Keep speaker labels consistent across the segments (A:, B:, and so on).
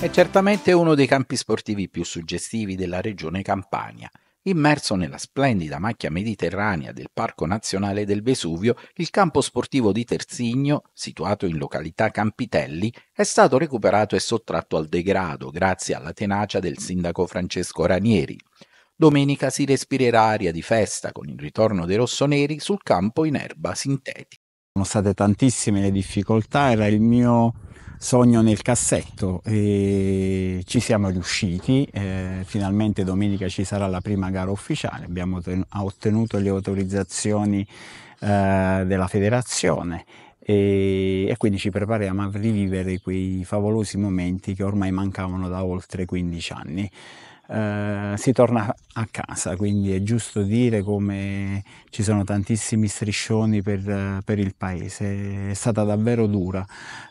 A: È certamente uno dei campi sportivi più suggestivi della regione Campania. Immerso nella splendida macchia mediterranea del Parco Nazionale del Vesuvio, il campo sportivo di Terzigno, situato in località Campitelli, è stato recuperato e sottratto al degrado grazie alla tenacia del sindaco Francesco Ranieri. Domenica si respirerà aria di festa con il ritorno dei rossoneri sul campo in erba sintetica. Sono
B: state tantissime le difficoltà, era il mio sogno nel cassetto e ci siamo riusciti, eh, finalmente domenica ci sarà la prima gara ufficiale, abbiamo ottenuto le autorizzazioni eh, della federazione e, e, quindi ci prepariamo a rivivere quei favolosi momenti che ormai mancavano da oltre 15 anni. Eh, si torna a casa, quindi è giusto dire come ci sono tantissimi striscioni per, per il paese, è stata davvero dura,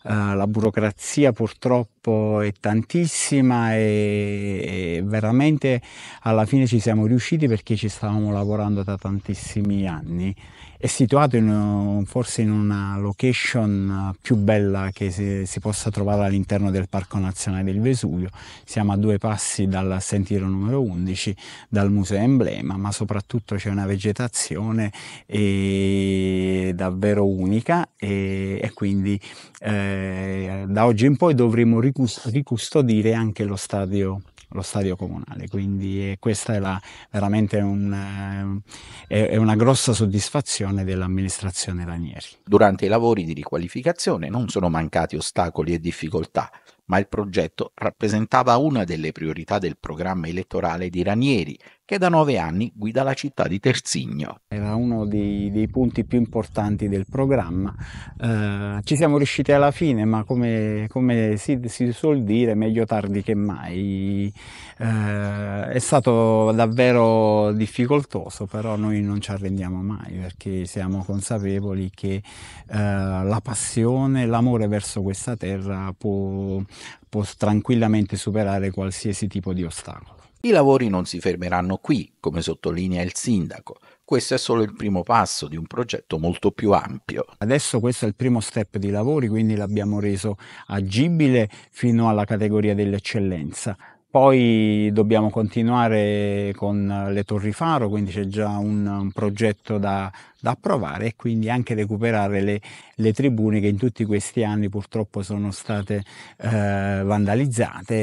B: eh, la burocrazia purtroppo è tantissima e, veramente alla fine ci siamo riusciti perché ci stavamo lavorando da tantissimi anni. È situato in, forse in una location più bella che si, si possa trovare all'interno del Parco Nazionale del Vesuvio. Siamo a due passi dal sentiero numero 11, dal Museo Emblema, ma soprattutto c'è una vegetazione e davvero unica e, e quindi eh, da oggi in poi dovremo ricustodire anche lo stadio lo stadio comunale. Quindi questa è la, veramente un,
A: eh, è, è una grossa soddisfazione dell'amministrazione Ranieri. Durante i lavori di riqualificazione non sono mancati ostacoli e difficoltà, ma il progetto rappresentava una delle priorità del programma elettorale di Ranieri, che da nove anni guida la città di Terzigno.
B: Era uno dei, dei punti più importanti del programma. Eh, ci siamo riusciti alla fine, ma come, come si, si, suol dire, meglio tardi che mai. Eh, è stato davvero difficoltoso, però noi non ci arrendiamo mai perché siamo consapevoli che eh, la passione, l'amore verso questa terra può, può tranquillamente superare qualsiasi tipo di ostacolo.
A: I lavori non si fermeranno qui, come sottolinea il sindaco. Questo è solo il primo passo di un progetto molto più ampio. Adesso
B: questo è il primo step di lavori, quindi l'abbiamo reso agibile fino alla categoria dell'eccellenza. Poi dobbiamo continuare con le torri faro, quindi c'è già un, un progetto da, da, approvare e quindi anche recuperare le, le, tribune che in tutti questi anni purtroppo sono state eh, vandalizzate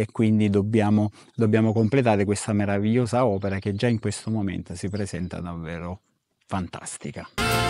B: e quindi dobbiamo, dobbiamo completare questa meravigliosa opera che già in questo momento si presenta davvero fantastica.